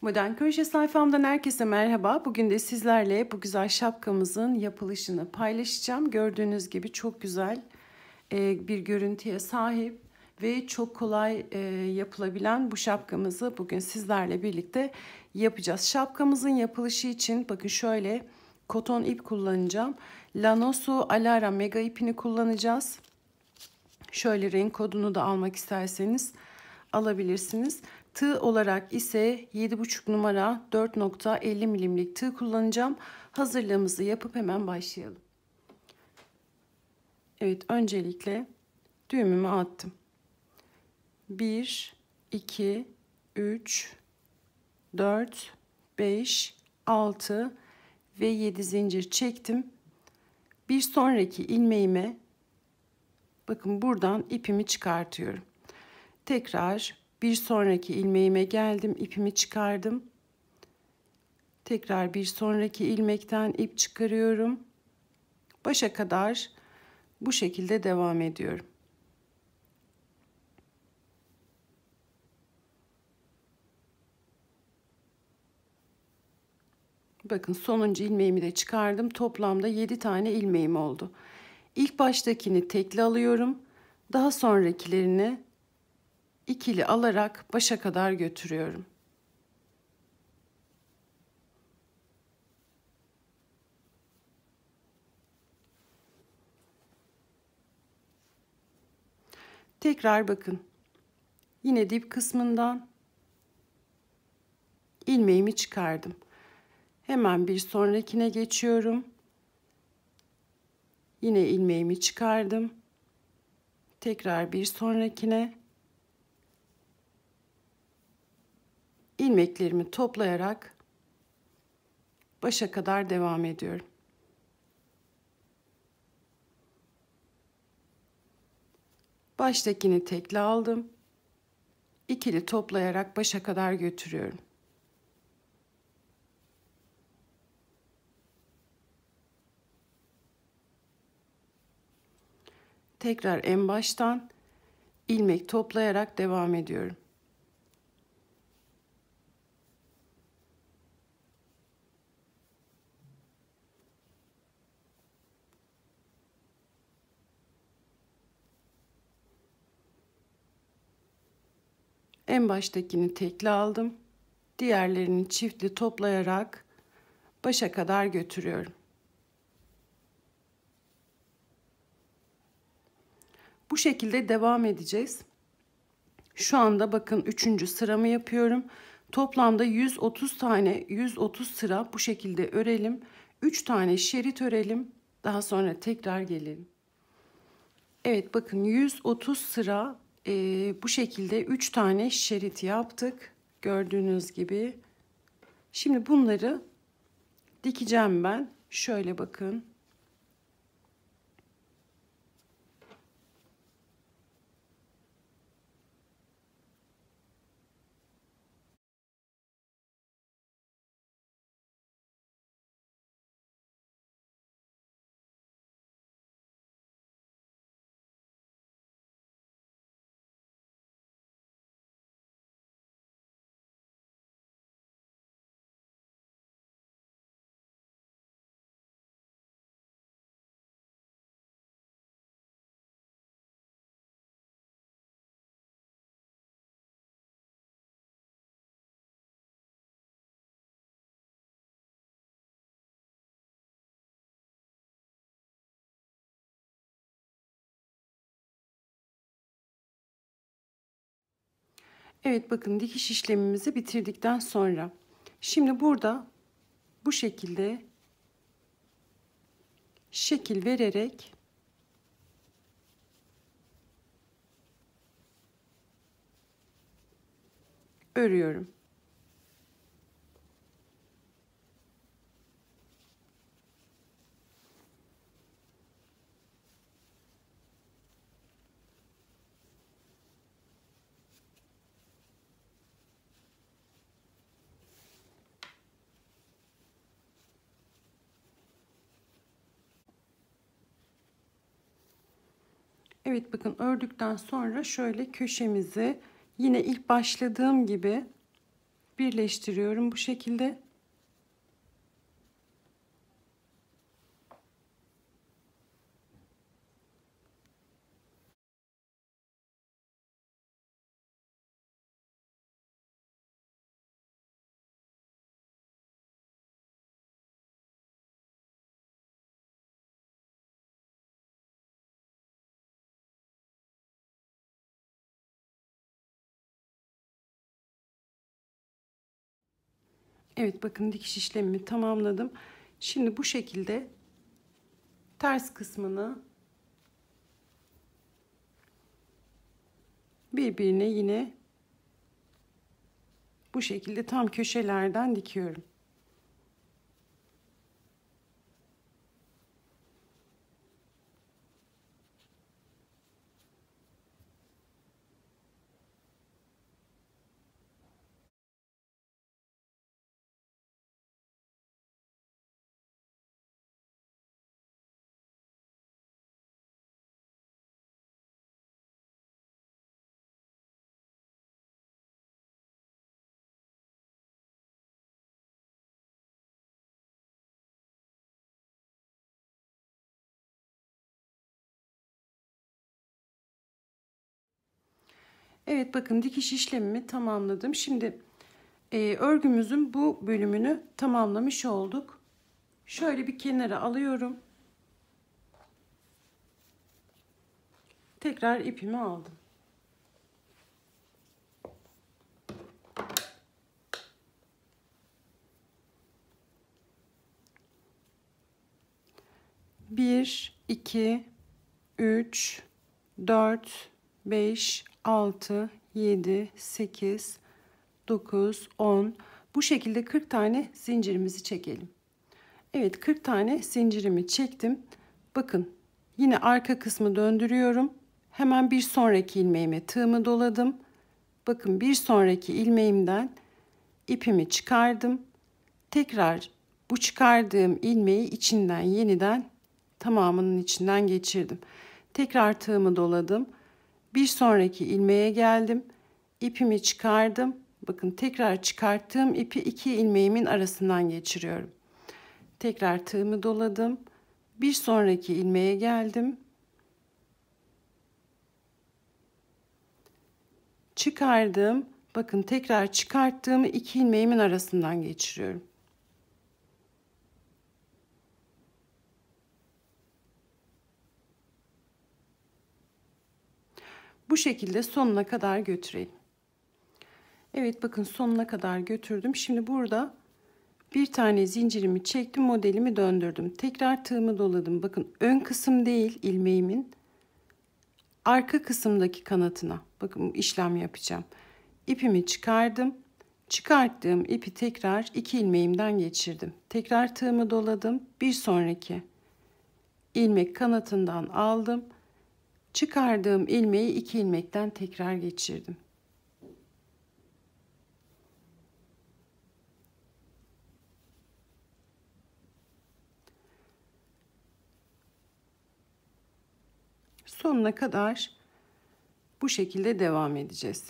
Modern Köşe sayfamdan herkese merhaba. Bugün de sizlerle bu güzel şapkamızın yapılışını paylaşacağım. Gördüğünüz gibi çok güzel e, bir görüntüye sahip ve çok kolay e, yapılabilen bu şapkamızı bugün sizlerle birlikte yapacağız. Şapkamızın yapılışı için bakın şöyle koton ip kullanacağım. Lanosu Alara Mega ipini kullanacağız. Şöyle renk kodunu da almak isterseniz alabilirsiniz. Tığ olarak ise 7,5 numara 4.50 milimlik tığ kullanacağım. Hazırlığımızı yapıp hemen başlayalım. Evet öncelikle düğümümü attım. 1, 2, 3, 4, 5, 6 ve 7 zincir çektim. Bir sonraki ilmeğime bakın buradan ipimi çıkartıyorum. Tekrar bir sonraki ilmeğime geldim, ipimi çıkardım. Tekrar bir sonraki ilmekten ip çıkarıyorum. Başa kadar bu şekilde devam ediyorum. Bakın sonuncu ilmeğimi de çıkardım. Toplamda 7 tane ilmeğim oldu. İlk baştakini tekli alıyorum. Daha sonrakilerini ikili alarak başa kadar götürüyorum. Tekrar bakın. Yine dip kısmından ilmeğimi çıkardım. Hemen bir sonrakine geçiyorum. Yine ilmeğimi çıkardım. Tekrar bir sonrakine ilmeklerimi toplayarak başa kadar devam ediyorum. Baştakini tekli aldım. İkili toplayarak başa kadar götürüyorum. Tekrar en baştan ilmek toplayarak devam ediyorum. en baştakini tekli aldım. Diğerlerini çiftli toplayarak başa kadar götürüyorum. Bu şekilde devam edeceğiz. Şu anda bakın 3. sıramı yapıyorum. Toplamda 130 tane 130 sıra bu şekilde örelim. 3 tane şerit örelim. Daha sonra tekrar gelelim. Evet bakın 130 sıra e, bu şekilde 3 tane şerit yaptık. Gördüğünüz gibi. Şimdi bunları dikeceğim ben. Şöyle bakın. Evet bakın dikiş işlemimizi bitirdikten sonra şimdi burada bu şekilde şekil vererek örüyorum. Evet bakın ördükten sonra şöyle köşemizi yine ilk başladığım gibi birleştiriyorum bu şekilde. Evet bakın dikiş işlemimi tamamladım. Şimdi bu şekilde ters kısmını birbirine yine bu şekilde tam köşelerden dikiyorum. Evet bakın dikiş işlemimi tamamladım. Şimdi e, örgümüzün bu bölümünü tamamlamış olduk. Şöyle bir kenara alıyorum. Tekrar ipimi aldım. Bir, iki, üç, dört, beş, 6, 7, 8, 9, 10. Bu şekilde 40 tane zincirimizi çekelim. Evet 40 tane zincirimi çektim. Bakın yine arka kısmı döndürüyorum. Hemen bir sonraki ilmeğime tığımı doladım. Bakın bir sonraki ilmeğimden ipimi çıkardım. Tekrar bu çıkardığım ilmeği içinden yeniden tamamının içinden geçirdim. Tekrar tığımı doladım. Bir sonraki ilmeğe geldim. İpimi çıkardım. Bakın tekrar çıkarttığım ipi iki ilmeğimin arasından geçiriyorum. Tekrar tığımı doladım. Bir sonraki ilmeğe geldim. Çıkardım. Bakın tekrar çıkarttığımı iki ilmeğimin arasından geçiriyorum. Bu şekilde sonuna kadar götürelim. Evet bakın sonuna kadar götürdüm. Şimdi burada bir tane zincirimi çektim modelimi döndürdüm. Tekrar tığımı doladım. Bakın ön kısım değil ilmeğimin arka kısımdaki kanatına bakın işlem yapacağım. İpimi çıkardım. Çıkarttığım ipi tekrar iki ilmeğimden geçirdim. Tekrar tığımı doladım. Bir sonraki ilmek kanatından aldım çıkardığım ilmeği iki ilmekten tekrar geçirdim. Sonuna kadar bu şekilde devam edeceğiz.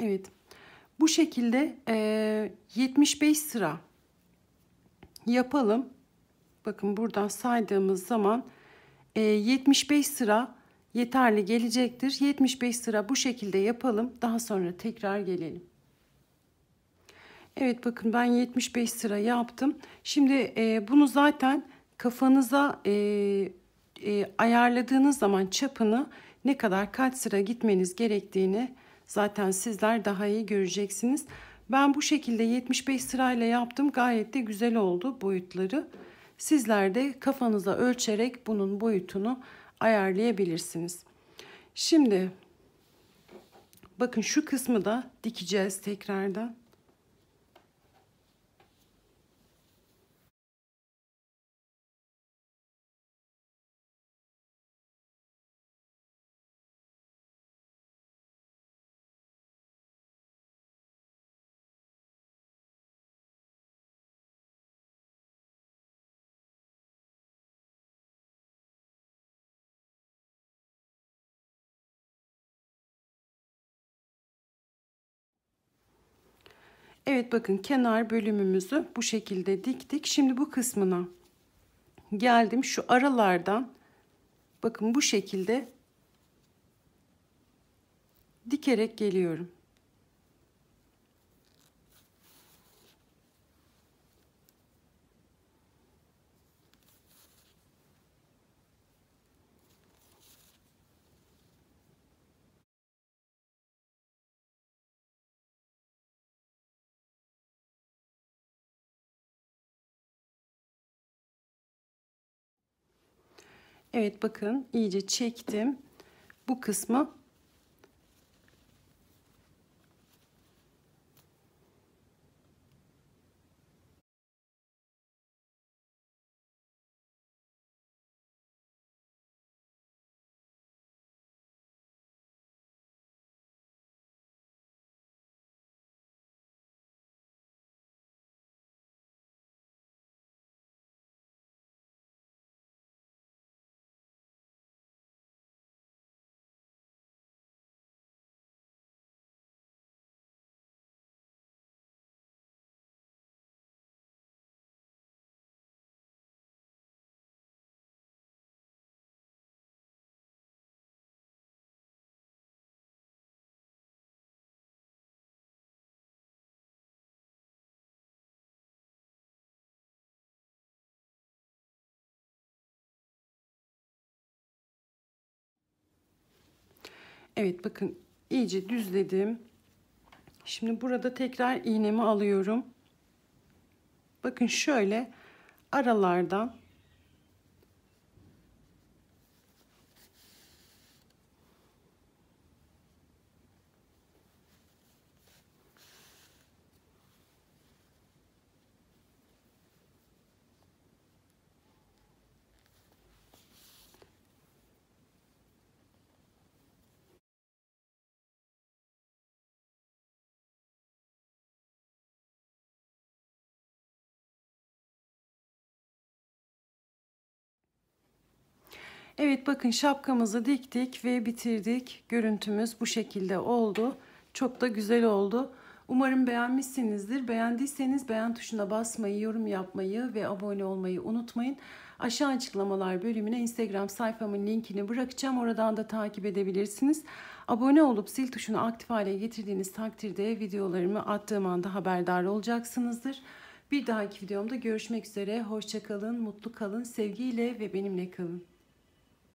Evet. Bu şekilde e, 75 sıra yapalım bakın buradan saydığımız zaman 75 e, sıra yeterli gelecektir. 75 sıra bu şekilde yapalım. Daha sonra tekrar gelelim. Evet bakın ben 75 sıra yaptım. Şimdi e, bunu zaten kafanıza e, e, ayarladığınız zaman çapını ne kadar kaç sıra gitmeniz gerektiğini zaten sizler daha iyi göreceksiniz. Ben bu şekilde 75 sırayla yaptım. Gayet de güzel oldu boyutları. Sizler de kafanıza ölçerek bunun boyutunu ayarlayabilirsiniz. Şimdi bakın şu kısmı da dikeceğiz tekrardan. Evet bakın kenar bölümümüzü bu şekilde diktik. Şimdi bu kısmına geldim. Şu aralardan bakın bu şekilde dikerek geliyorum. Evet bakın iyice çektim. Bu kısmı Evet bakın iyice düzledim. Şimdi burada tekrar iğnemi alıyorum. Bakın şöyle aralardan Evet bakın şapkamızı diktik ve bitirdik. Görüntümüz bu şekilde oldu. Çok da güzel oldu. Umarım beğenmişsinizdir. Beğendiyseniz beğen tuşuna basmayı, yorum yapmayı ve abone olmayı unutmayın. Aşağı açıklamalar bölümüne Instagram sayfamın linkini bırakacağım. Oradan da takip edebilirsiniz. Abone olup zil tuşunu aktif hale getirdiğiniz takdirde videolarımı attığım anda haberdar olacaksınızdır. Bir dahaki videomda görüşmek üzere. Hoşçakalın, mutlu kalın, sevgiyle ve benimle kalın.